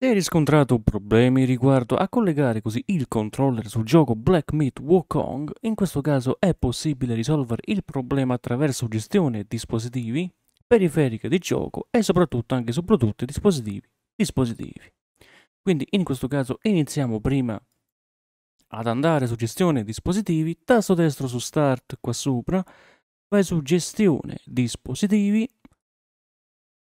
Se hai riscontrato problemi riguardo a collegare così il controller sul gioco Black Meat Wukong, in questo caso è possibile risolvere il problema attraverso gestione dispositivi, periferiche di gioco e soprattutto anche su prodotti dispositivi. dispositivi. Quindi in questo caso iniziamo prima ad andare su gestione dispositivi, tasto destro su start qua sopra, vai su gestione dispositivi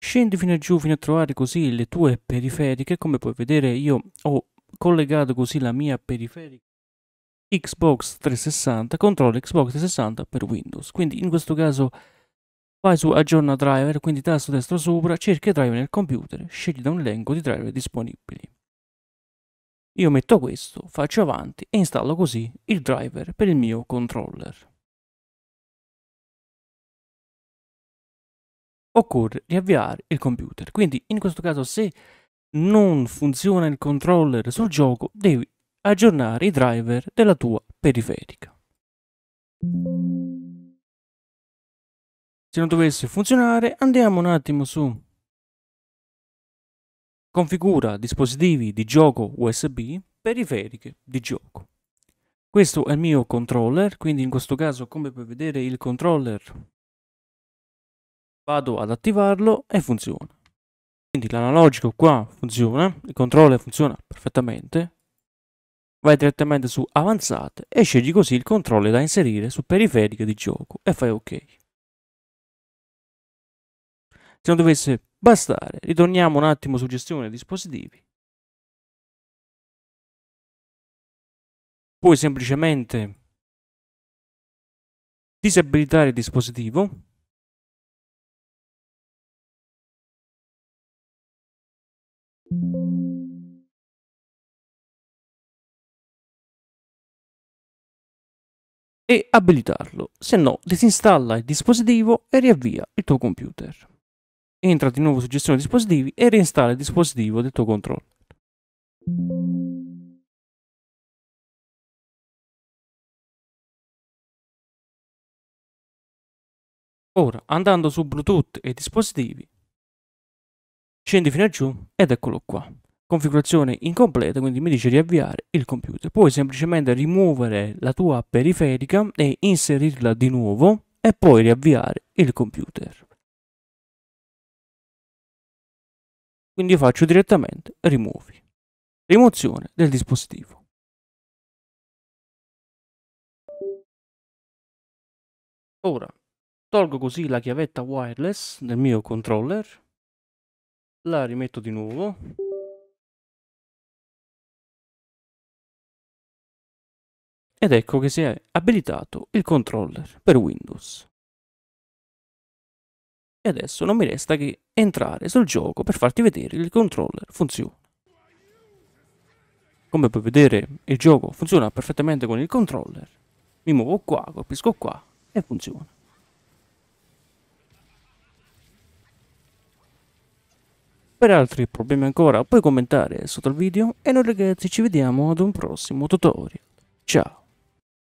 Scendi fino giù fino a trovare così le tue periferiche, come puoi vedere io ho collegato così la mia periferica Xbox 360, controllo Xbox 360 per Windows. Quindi in questo caso vai su aggiorna driver, quindi tasto destro sopra, cerchi driver nel computer, scegli da un elenco di driver disponibili. Io metto questo, faccio avanti e installo così il driver per il mio controller. occorre riavviare il computer. Quindi in questo caso se non funziona il controller sul gioco devi aggiornare i driver della tua periferica. Se non dovesse funzionare andiamo un attimo su Configura dispositivi di gioco USB, periferiche di gioco. Questo è il mio controller, quindi in questo caso come puoi vedere il controller vado ad attivarlo e funziona. Quindi l'analogico qua funziona, il controller funziona perfettamente. Vai direttamente su avanzate e scegli così il controller da inserire su periferiche di gioco e fai ok. Se non dovesse bastare, ritorniamo un attimo su gestione dispositivi. Puoi semplicemente disabilitare il dispositivo e abilitarlo, se no disinstalla il dispositivo e riavvia il tuo computer. Entra di nuovo su gestione dispositivi e reinstalla il dispositivo del tuo controller. Ora, andando su Bluetooth e dispositivi, scendi fino a giù ed eccolo qua. Configurazione incompleta, quindi mi dice riavviare il computer. Puoi semplicemente rimuovere la tua periferica e inserirla di nuovo e poi riavviare il computer. Quindi io faccio direttamente rimuovi. Rimozione del dispositivo. Ora, tolgo così la chiavetta wireless nel mio controller la rimetto di nuovo ed ecco che si è abilitato il controller per Windows. E adesso non mi resta che entrare sul gioco per farti vedere che il controller funziona. Come puoi vedere il gioco funziona perfettamente con il controller, mi muovo qua, colpisco qua e funziona. Per altri problemi ancora puoi commentare sotto il video e noi ragazzi ci vediamo ad un prossimo tutorial. Ciao!